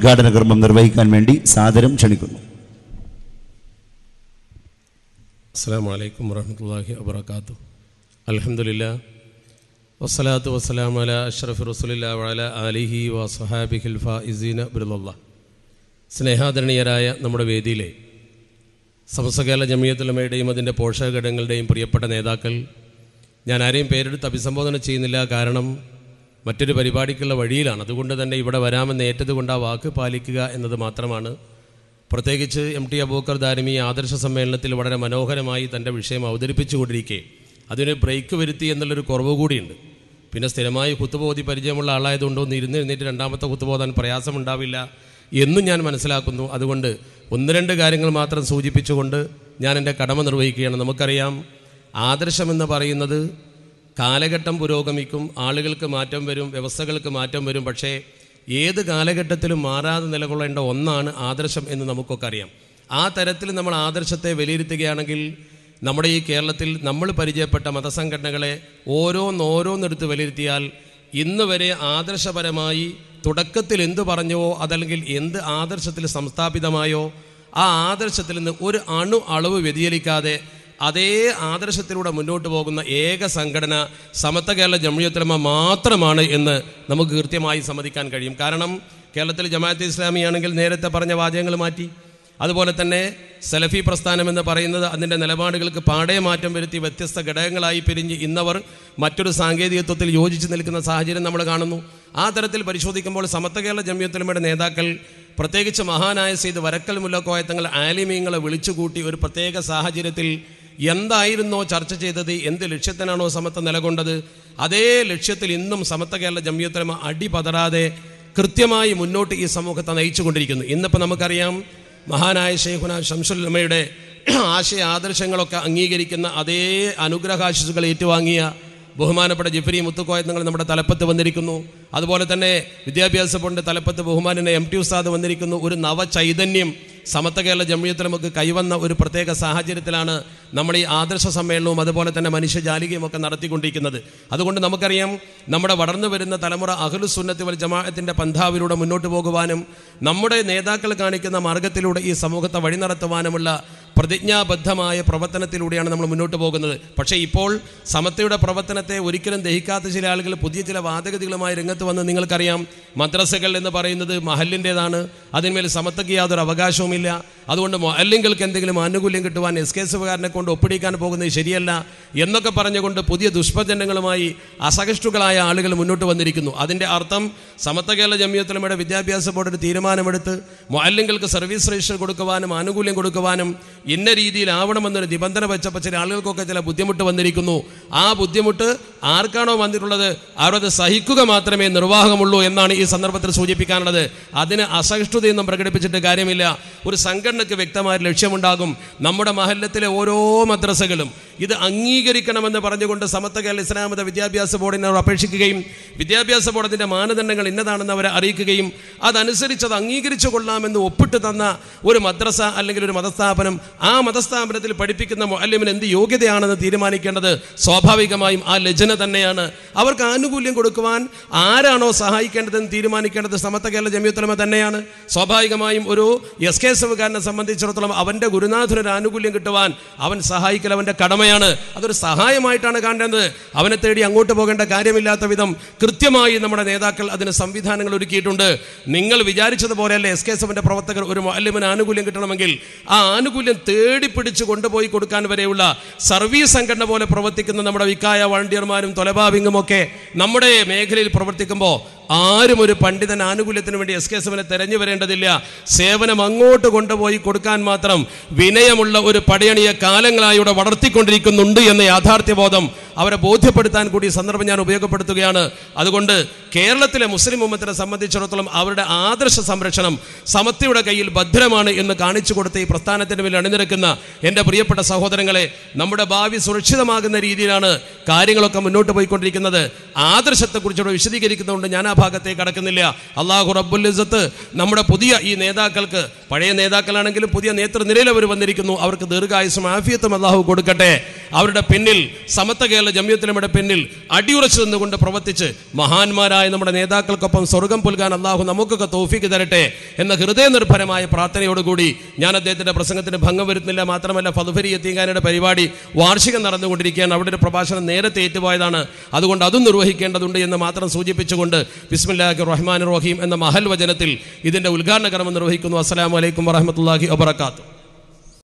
ഉദ്ഘാടന കർമ്മം നിർവഹിക്കാൻ വേണ്ടി സാദരം ക്ഷണിക്കുന്നു അസ്സാം വലൈക്കും വറഹമുല്ലാഹി വാത്തു അലഹമില്ല വസ്സലാത്തു വസ്സലാം അല അഷ്റഫ് റസുലില്ല അലിഹി അലിഹി ഖിൽഫ ഇസീന ബിറുല്ല സ്നേഹാദരണീയരായ നമ്മുടെ വേദിയിലെ സമസ്തകേല ജമീയത്തുലമയുടെയും അതിൻ്റെ പോഷക പ്രിയപ്പെട്ട നേതാക്കൾ ഞാൻ ആരെയും പേരെടുത്ത് അഭിസംബോധന ചെയ്യുന്നില്ല കാരണം മറ്റൊരു പരിപാടിക്കുള്ള വഴിയിലാണ് അതുകൊണ്ട് തന്നെ ഇവിടെ വരാമെന്ന് ഏറ്റതുകൊണ്ട് ആ വാക്ക് പാലിക്കുക എന്നത് മാത്രമാണ് പ്രത്യേകിച്ച് എം ടി അബൂക്കർ ദാരിമി ആദർശ സമ്മേളനത്തിൽ വളരെ മനോഹരമായി തൻ്റെ വിഷയം അവതരിപ്പിച്ചുകൊണ്ടിരിക്കെ അതിന് ബ്രേക്ക് വരുത്തി എന്നുള്ളൊരു കുറവ് കൂടിയുണ്ട് പിന്നെ സ്ഥിരമായി കുത്തുബോധി പരിചയമുള്ള ഒന്ന് ഇരുന്ന് ഇരുന്നിട്ട് രണ്ടാമത്തെ കുത്തുബോധാൻ പ്രയാസമുണ്ടാവില്ല എന്നും ഞാൻ മനസ്സിലാക്കുന്നു അതുകൊണ്ട് ഒന്ന് രണ്ട് കാര്യങ്ങൾ മാത്രം സൂചിപ്പിച്ചുകൊണ്ട് ഞാൻ എൻ്റെ കടമ നിർവഹിക്കുകയാണ് നമുക്കറിയാം ആദർശമെന്ന് പറയുന്നത് കാലഘട്ടം പുരോഗമിക്കും ആളുകൾക്ക് മാറ്റം വരും വ്യവസ്ഥകൾക്ക് മാറ്റം വരും പക്ഷേ ഏത് കാലഘട്ടത്തിലും മാറാതെ നിലകൊള്ളേണ്ട ഒന്നാണ് ആദർശം എന്ന് നമുക്കൊക്കെ അറിയാം ആ തരത്തിൽ നമ്മൾ ആദർശത്തെ വിലയിരുത്തുകയാണെങ്കിൽ നമ്മുടെ ഈ കേരളത്തിൽ നമ്മൾ പരിചയപ്പെട്ട മതസംഘടനകളെ ഓരോന്നോരോന്നെടുത്ത് വിലയിരുത്തിയാൽ ഇന്ന് വരെ ആദർശപരമായി തുടക്കത്തിൽ എന്ത് പറഞ്ഞുവോ അതല്ലെങ്കിൽ എന്ത് ആദർശത്തിൽ സംസ്ഥാപിതമായോ ആ ആദർശത്തിൽ നിന്ന് ഒരു അണു അളവ് വ്യതിചലിക്കാതെ അതേ ആദർശത്തിലൂടെ മുന്നോട്ട് പോകുന്ന ഏക സംഘടന സമത്വ കേരള ജമിയത്തലമ മാത്രമാണ് എന്ന് നമുക്ക് കൃത്യമായി സമ്മതിക്കാൻ കഴിയും കാരണം കേരളത്തിൽ ജമാഅത്ത് ഇസ്ലാമിയാണെങ്കിൽ നേരത്തെ പറഞ്ഞ വാചകങ്ങൾ മാറ്റി അതുപോലെ തന്നെ സലഫി പ്രസ്ഥാനം എന്ന് പറയുന്നത് അതിൻ്റെ നിലപാടുകൾക്ക് പാടേ മാറ്റം വരുത്തി വ്യത്യസ്ത ഘടകങ്ങളായി പിരിഞ്ഞ് ഇന്നവർ മറ്റൊരു സാങ്കേതികത്വത്തിൽ യോജിച്ച് നിൽക്കുന്ന സാഹചര്യം നമ്മൾ കാണുന്നു ആ തരത്തിൽ പരിശോധിക്കുമ്പോൾ സമത്വ കേരള ജമിയത്തലമയുടെ നേതാക്കൾ പ്രത്യേകിച്ച് മഹാനായ സെയ്ദ് വരക്കൽ മുല്ലക്കോയത്തങ്ങൾ ആലിമീങ്ങളെ വിളിച്ചുകൂട്ടി ഒരു പ്രത്യേക സാഹചര്യത്തിൽ എന്തായിരുന്നോ ചർച്ച ചെയ്തത് എന്ത് ലക്ഷ്യത്തിനാണോ സമത്വ നിലകൊണ്ടത് അതേ ലക്ഷ്യത്തിൽ ഇന്നും സമത്വ കേരള ജമ്യത്തലമ അടിപതറാതെ കൃത്യമായി മുന്നോട്ട് ഈ സമൂഹത്തെ നയിച്ചുകൊണ്ടിരിക്കുന്നു ഇന്നിപ്പോൾ നമുക്കറിയാം മഹാനായ ശേഖുന ശംസുലമ്മയുടെ ആശയ ആദർശങ്ങളൊക്കെ അംഗീകരിക്കുന്ന അതേ അനുഗ്രഹാശിസുകൾ ഏറ്റുവാങ്ങിയ ബഹുമാനപ്പെട്ട ജിഫരി മുത്തുക്കോയ നിങ്ങൾ നമ്മുടെ തലപ്പത്ത് വന്നിരിക്കുന്നു അതുപോലെ തന്നെ വിദ്യാഭ്യാസ ബോർഡിൻ്റെ തലപ്പത്ത് ബഹുമാനിന് എം ടി ഉസ്താദ് വന്നിരിക്കുന്നു ഒരു നവചൈതന്യം സമത്ത കേരള ജമിയത്തിൽ നമുക്ക് കൈവന്ന ഒരു പ്രത്യേക സാഹചര്യത്തിലാണ് നമ്മൾ ഈ ആദർശ സമ്മേളനവും അതുപോലെ തന്നെ മനുഷ്യജാലികയും ഒക്കെ നടത്തിക്കൊണ്ടിരിക്കുന്നത് അതുകൊണ്ട് നമുക്കറിയാം നമ്മുടെ വളർന്നു വരുന്ന തലമുറ അഹ്ലു സുന്നത്തി വൽ ജമാഅത്തിൻ്റെ പന്ഥാവിലൂടെ മുന്നോട്ട് പോകുവാനും നമ്മുടെ നേതാക്കൾ കാണിക്കുന്ന മാർഗത്തിലൂടെ ഈ സമൂഹത്തെ വഴി നടത്തുവാനുമുള്ള പ്രതിജ്ഞാബദ്ധമായ പ്രവർത്തനത്തിലൂടെയാണ് നമ്മൾ മുന്നോട്ട് പോകുന്നത് പക്ഷേ ഇപ്പോൾ സമത്വയുടെ പ്രവർത്തനത്തെ ഒരിക്കലും ദഹിക്കാത്ത ചില ആളുകൾ പുതിയ ചില വാദഗതികളുമായി രംഗത്ത് വന്ന് നിങ്ങൾക്കറിയാം മദ്രസകൾ എന്ന് പറയുന്നത് മഹലിൻ്റേതാണ് അതിന്മേൽ സമത്വയ്ക്ക് യാതൊരു അവകാശവുമില്ല അതുകൊണ്ട് മഹല്ലിങ്ങൾക്ക് എന്തെങ്കിലും ആനുകൂല്യം കിട്ടുവാൻ എസ് കെ എസുകാരനെ കൊണ്ട് ഒപ്പിടിക്കാൻ പോകുന്നത് ശരിയല്ല എന്നൊക്കെ പറഞ്ഞുകൊണ്ട് പുതിയ ദുഷ്പ്രചരണങ്ങളുമായി അസഹിഷ്ണുക്കളായ ആളുകൾ മുന്നോട്ട് വന്നിരിക്കുന്നു അതിൻ്റെ അർത്ഥം സമത്വ കേരള ജമ്മിയത്തിലൂടെ വിദ്യാഭ്യാസ ബോർഡ് ഒരു തീരുമാനമെടുത്ത് മഹല്ലിങ്ങൾക്ക് സർവീസ് രജിസ്റ്റർ കൊടുക്കുവാനും ആനുകൂല്യം കൊടുക്കുവാനും ഇന്ന രീതിയിലാവണമെന്നൊരു നിബന്ധന വെച്ചപ്പോൾ ചില ആളുകൾക്കൊക്കെ ചില ബുദ്ധിമുട്ട് വന്നിരിക്കുന്നു ആ ബുദ്ധിമുട്ട് ആർക്കാണോ വന്നിട്ടുള്ളത് അവരത് സഹിക്കുക മാത്രമേ നിർവാഹമുള്ളൂ എന്നാണ് ഈ സന്ദർഭത്തിൽ സൂചിപ്പിക്കാനുള്ളത് അതിന് അസഹിഷ്ണുതയൊന്നും പ്രകടിപ്പിച്ചിട്ട് കാര്യമില്ല ഒരു സംഘടനയ്ക്ക് വ്യക്തമായ ലക്ഷ്യമുണ്ടാകും നമ്മുടെ മഹല്ലത്തിലെ ഓരോ മദ്രസകളും ഇത് അംഗീകരിക്കണമെന്ന് പറഞ്ഞുകൊണ്ട് സമത്വ കേരള ഇസ്ലാമത വിദ്യാഭ്യാസ ബോർഡിനോട് അപേക്ഷിക്കുകയും വിദ്യാഭ്യാസ ബോർഡിൻ്റെ മാനദണ്ഡങ്ങൾ ഇന്നതാണെന്ന് അവരെ അറിയിക്കുകയും അതനുസരിച്ച് അത് അംഗീകരിച്ചു കൊള്ളാമെന്ന് ഒപ്പിട്ട് തന്ന ഒരു മദ്രസ അല്ലെങ്കിൽ ഒരു മതസ്ഥാപനം ആ മതസ്ഥാപനത്തിൽ പഠിപ്പിക്കുന്ന മുഅല്ലിമിന് എന്ത് യോഗ്യതയാണെന്ന് തീരുമാനിക്കേണ്ടത് സ്വാഭാവികമായും ആ ലജന തന്നെയാണ് അവർക്ക് ആനുകൂല്യം കൊടുക്കുവാൻ ആരാണോ സഹായിക്കേണ്ടതെന്ന് തീരുമാനിക്കേണ്ടത് സമത്വ കേരള ജമ്യത്തലമ തന്നെയാണ് സ്വാഭാവികമായും ഒരു എസ് കെ എസ് സംബന്ധിച്ചിടത്തോളം അവൻ്റെ ഗുരുനാഥനൊരു ആനുകൂല്യം കിട്ടുവാൻ അവൻ സഹായിക്കൽ അവൻ്റെ കടമയാണ് പ്രാർത്ഥനയാണ് അതൊരു സഹായമായിട്ടാണ് കാണേണ്ടത് അവനെ തേടി അങ്ങോട്ട് പോകേണ്ട കാര്യമില്ലാത്ത വിധം കൃത്യമായി നമ്മുടെ നേതാക്കൾ അതിന് സംവിധാനങ്ങൾ ഒരുക്കിയിട്ടുണ്ട് നിങ്ങൾ വിചാരിച്ചതുപോലെയല്ല എസ് കെ എസ് പ്രവർത്തകർ ഒരു മാലിമിന് ആനുകൂല്യം കിട്ടണമെങ്കിൽ ആ ആനുകൂല്യം തേടി പിടിച്ച് കൊണ്ടുപോയി കൊടുക്കാൻ വരെയുള്ള സർവീസ് സംഘടന പോലെ പ്രവർത്തിക്കുന്ന നമ്മുടെ വിക്കായ വളണ്ടിയർമാരും തൊലബാവിങ്ങും ഒക്കെ നമ്മുടെ മേഖലയിൽ പ്രവർത്തിക്കുമ്പോൾ ആരും ഒരു പണ്ഡിതൻ ആനുകൂല്യത്തിന് വേണ്ടി എസ് കെ എസ് തെരഞ്ഞു വരേണ്ടതില്ല സേവനം അങ്ങോട്ട് കൊണ്ടുപോയി കൊടുക്കാൻ മാത്രം വിനയമുള്ള ഒരു പടയണിയെ കാലങ്ങളായി ഇവിടെ വളർത്തിക്കൊണ്ടിരിക്കുന്നുണ്ട് എന്ന യാഥാർത്ഥ്യബോധം അവരെ ബോധ്യപ്പെടുത്താൻ കൂടി സന്ദർഭം ഞാൻ ഉപയോഗപ്പെടുത്തുകയാണ് അതുകൊണ്ട് കേരളത്തിലെ മുസ്ലിം ഉമ്മത്തിനെ സംബന്ധിച്ചിടത്തോളം അവരുടെ ആദർശ സംരക്ഷണം സമത്വയുടെ കയ്യിൽ ഭദ്രമാണ് എന്ന് കാണിച്ചു കൊടുത്ത ഈ പ്രസ്ഥാനത്തിന് മേൽ അണിനിരക്കുന്ന എൻ്റെ പ്രിയപ്പെട്ട സഹോദരങ്ങളെ നമ്മുടെ ഭാവി സുരക്ഷിതമാകുന്ന രീതിയിലാണ് കാര്യങ്ങളൊക്കെ മുന്നോട്ട് പോയിക്കൊണ്ടിരിക്കുന്നത് ആദർശത്തെക്കുറിച്ചുകൂടെ വിശദീകരിക്കുന്നതുകൊണ്ട് ഞാൻ ആ ഭാഗത്തേക്ക് കടക്കുന്നില്ല അള്ളാഹു റബ്ബുലിസത്ത് നമ്മുടെ പുതിയ ഈ നേതാക്കൾക്ക് പഴയ നേതാക്കളാണെങ്കിലും പുതിയ നേതൃനിരയിൽ അവർ വന്നിരിക്കുന്നു അവർക്ക് ദീർഘായുസും ആഫിയത്തും അള്ളാഹു കൊടുക്കട്ടെ അവരുടെ പിന്നിൽ സമത്വ സൗദിയല്ല നമ്മുടെ പിന്നിൽ അടിയുറച്ചു നിന്നുകൊണ്ട് പ്രവർത്തിച്ച് മഹാന്മാരായ നമ്മുടെ നേതാക്കൾക്കൊപ്പം സ്വർഗം പുൽകാൻ അള്ളാഹു നമുക്കൊക്കെ തോഫിക്ക് തരട്ടെ എന്ന ഹൃദയനിർഭരമായ പ്രാർത്ഥനയോടുകൂടി ഞാൻ അദ്ദേഹത്തിന്റെ പ്രസംഗത്തിന് ഭംഗം വരുത്തുന്നില്ല മാത്രമല്ല ഫതുഫരി എത്തിയങ്കാനയുടെ പരിപാടി വാർഷികം നടന്നുകൊണ്ടിരിക്കുകയാണ് അവിടെ ഒരു പ്രഭാഷണം നേരത്തെ ഏറ്റുപോയതാണ് അതുകൊണ്ട് അതും നിർവഹിക്കേണ്ടതുണ്ട് എന്ന് മാത്രം സൂചിപ്പിച്ചുകൊണ്ട് ബിസ്മില്ലാഹി റഹ്മാൻ റഹീം എന്ന മഹൽ വചനത്തിൽ ഇതിന്റെ ഉദ്ഘാടന കർമ്മം നിർവഹിക്കുന്നു അസ്സാം വലൈക്കും വറഹമത്തല്ലാഹി വാത്തു